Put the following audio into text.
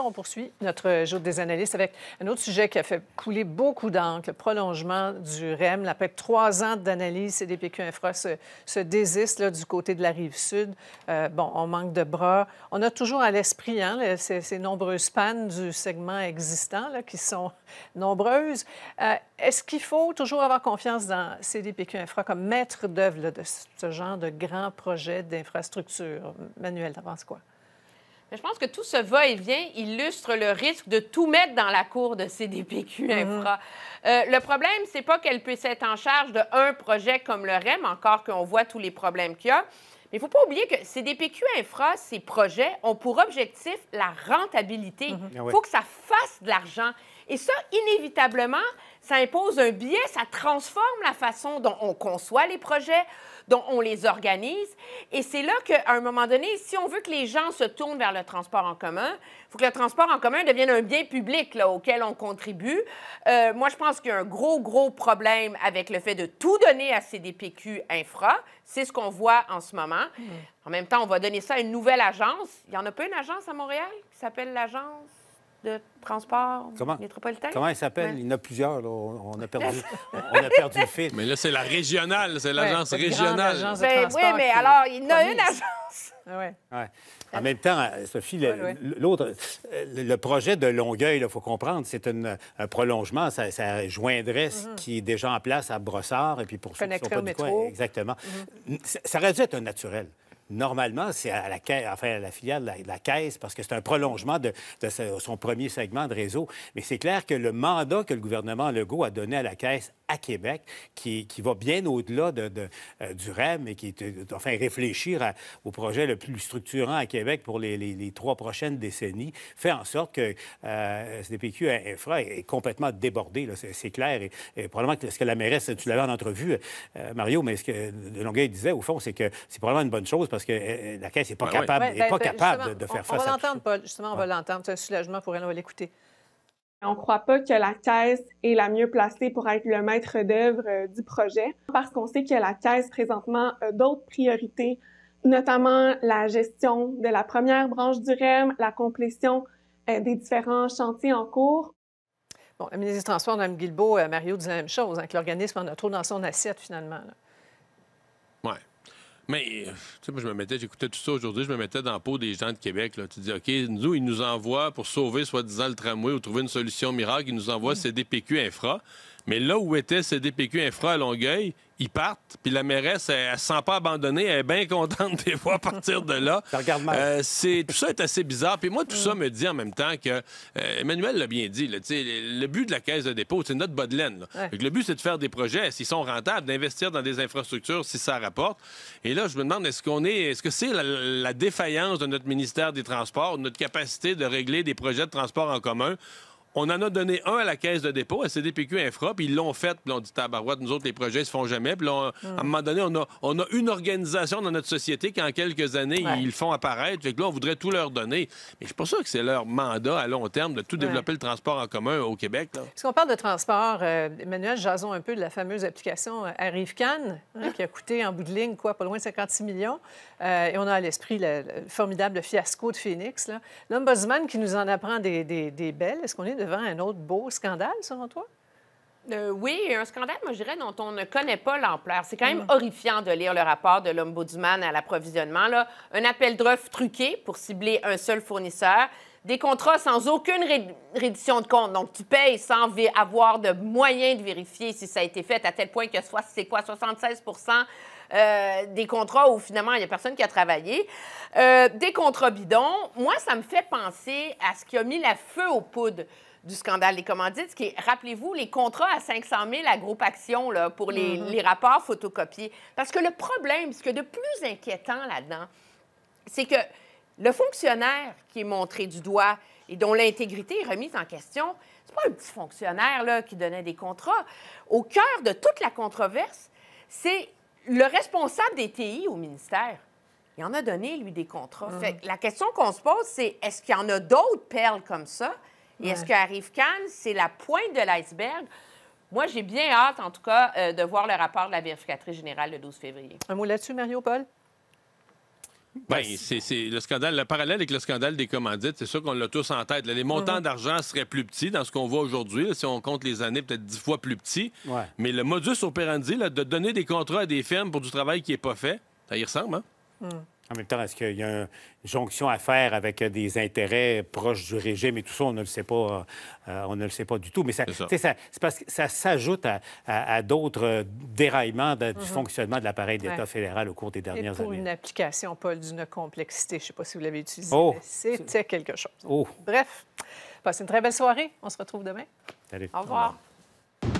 on poursuit notre jour des analystes avec un autre sujet qui a fait couler beaucoup d'encre, le prolongement du REM. Après trois ans d'analyse, CDPQ Infra se, désiste là, du côté de la rive sud. Euh, bon, on manque de bras. On a toujours à l'esprit hein, ces, nombreuses pannes du segment existant qui sont nombreuses. Euh, est-ce qu'il faut toujours avoir confiance dans CDPQ Infra comme maître d'œuvre de ce genre de grand projet d'infrastructure? Manuel, t'en penses quoi? je pense que tout ce va-et-vient illustre le risque de tout mettre dans la cour de CDPQ mhm. Infra. Euh, le problème, c'est pas qu'elle puisse être en charge d'un projet comme le REM, encore qu'on voit tous les problèmes qu'il y a. Mais il ne faut pas oublier que CDPQ Infra, ces projets, ont pour objectif la rentabilité. Mhm. Ah il faut que ça fasse de l'argent. Et ça, inévitablement, ça impose un biais, ça transforme la façon dont on conçoit les projets, dont on les organise. Et c'est là qu'à un moment donné, si on veut que les gens se tournent vers le transport en commun, il faut que le transport en commun devienne un bien public là, auquel on contribue. Euh, moi, je pense qu'il y a un gros, gros problème avec le fait de tout donner à CDPQ Infra. C'est ce qu'on voit en ce moment. Hmm. En même temps, on va donner ça à une nouvelle agence. Il n'y en a pas une agence à Montréal qui s'appelle l'agence de transport comment, métropolitain. Comment il s'appelle? Il y en a plusieurs. On, a perdu, le fil. Mais là, c'est la régionale. C'est l'agence régionale. Ben oui, mais alors, il y en a une agence. Ah ouais. En même temps, Sophie, l'autre, euh, le projet de Longueuil, il faut comprendre, c'est un prolongement. Ça, joindrait ce mm-hmm. qui est déjà en place à Brossard et puis pour ceux qui Exactement. Mm-hmm. ça, ça, aurait dû être un naturel normalement, c'est à la, filiale de la, Caisse parce que c'est un prolongement de, son premier segment de réseau. Mais c'est clair que le mandat que le gouvernement Legault a donné à la Caisse à Québec, qui, va bien au-delà de, euh, du REM et qui est, euh, enfin, réfléchir au projet le plus structurant à Québec pour les, trois prochaines décennies, fait en sorte que euh, Infra est complètement débordé, c'est clair. Et, probablement que ce que la mairesse, tu l'avais en entrevue, euh, Mario, mais ce que de Longueuil disait, au fond, c'est que c'est probablement une bonne chose parce que la Caisse n'est pas capable, Est pas ben capable ben, ben, de, faire on, face on va l'entendre, Paul. Justement, on va l'entendre. C'est un soulagement pour elle, on va l'écouter. On ne croit pas que la caisse est la mieux placée pour être le maître d'œuvre euh, du projet parce qu'on sait que la caisse présentement a d'autres priorités, notamment la gestion de la première branche du REM, la complétion euh, des différents chantiers en cours. Bon, le ministre des Transports, Mme Guilbeault, euh, Mario disait la même chose, hein, que l'organisme en a trop dans son assiette finalement. Oui. Mais, euh, tu sais, moi, je me mettais, j'écoutais tout ça aujourd'hui, je me mettais dans la peau des gens de Québec. Là. Tu dis, OK, nous, ils nous envoient pour sauver soi-disant le tramway ou trouver une solution miracle, ils nous envoient ces mm. CDPQ Infra. Mais là où était CDPQ Infra à Longueuil, ils partent. Puis la mairesse, elle ne se sent pas abandonnée. Elle est bien contente des fois à partir de là. Euh, c'est, tout ça est assez bizarre. Puis moi, tout ça mm. me dit en même temps que euh, Emmanuel l'a bien dit. le but de la caisse de dépôt, c'est notre bas de Le but, c'est de faire des projets, s'ils sont rentables, d'investir dans des infrastructures si ça rapporte. Et là, je me demande, est-ce qu'on est. Est-ce que c'est la, la défaillance de notre ministère des Transports, notre capacité de régler des projets de transport en commun? On en a donné un à la caisse de dépôt, à CDPQ Infra, puis ils l'ont fait. Puis on dit, tabarouette, nous autres, les projets se font jamais. Puis à un hmm. moment donné, on a, une organisation dans notre société qu'en quelques années, ils font apparaître. Fait que là, on voudrait tout leur donner. Mais je suis pas sûr que c'est leur mandat à long terme de tout développer le transport en commun au Québec. Est-ce qu'on parle de transport, euh, Emmanuel, jason un peu de la fameuse application euh, Arrive-Can, hein, hein? qui a coûté en bout de ligne, quoi, pas loin de 56 millions. Euh, et on a à l'esprit le, formidable fiasco de Phoenix. L'Ombudsman qui nous en apprend des, des belles. Est-ce qu'on est de un autre beau scandale, selon toi? Euh, oui, un scandale, moi, je dirais, dont on ne connaît pas l'ampleur. C'est quand même mm. horrifiant de lire le rapport de l'Ombudsman à l'approvisionnement. Un appel d'offres truqué pour cibler un seul fournisseur, des contrats sans aucune reddition de compte. Donc, tu payes sans avoir de moyens de vérifier si ça a été fait, à tel point que soit c'est quoi, 76 euh, des contrats où finalement il n'y a personne qui a travaillé, euh, des contrats bidons. Moi, ça me fait penser à ce qui a mis la feu aux poudres du scandale des commandites, qui rappelez-vous, les contrats à 500 000 à groupe action là, pour mm-hmm. les, rapports photocopiés. Parce que le problème, ce que de plus inquiétant là-dedans, c'est que le fonctionnaire qui est montré du doigt et dont l'intégrité est remise en question, c'est pas un petit fonctionnaire là, qui donnait des contrats. Au cœur de toute la controverse, c'est le responsable des TI au ministère. Il en a donné, lui, des contrats. Mm. fait la question qu'on se pose, c'est est-ce qu'il y en a d'autres perles comme ça? Et Est-ce que arrive Cannes, C'est la pointe de l'iceberg. Moi, j'ai bien hâte, en tout cas, euh, de voir le rapport de la vérificatrice générale le 12 février. Un mot là-dessus, Mario-Paul? Bien, c'est le scandale. Le parallèle avec le scandale des commandites, c'est sûr qu'on l'a tous en tête. les mm-hmm. montants d'argent seraient plus petits dans ce qu'on voit aujourd'hui. Si on compte les années, peut-être dix fois plus petits. Mais le modus operandi, là, de donner des contrats à des firmes pour du travail qui n'est pas fait, ça y ressemble, hein? Mm. En même temps, est-ce qu'il y a une jonction à faire avec euh, des intérêts proches du régime et tout ça? On ne le sait pas, euh, on ne le sait pas du tout. Mais ça, parce que ça s'ajoute à, d'autres euh, déraillements du mhm. fonctionnement de l'appareil d'État fédéral au cours des dernières et pour années. une application, Paul, d'une complexité, je ne sais pas si vous l'avez utilisé, oh! c'était quelque chose. Oh! Bref, passez une très belle soirée. On se retrouve demain. Au revoir.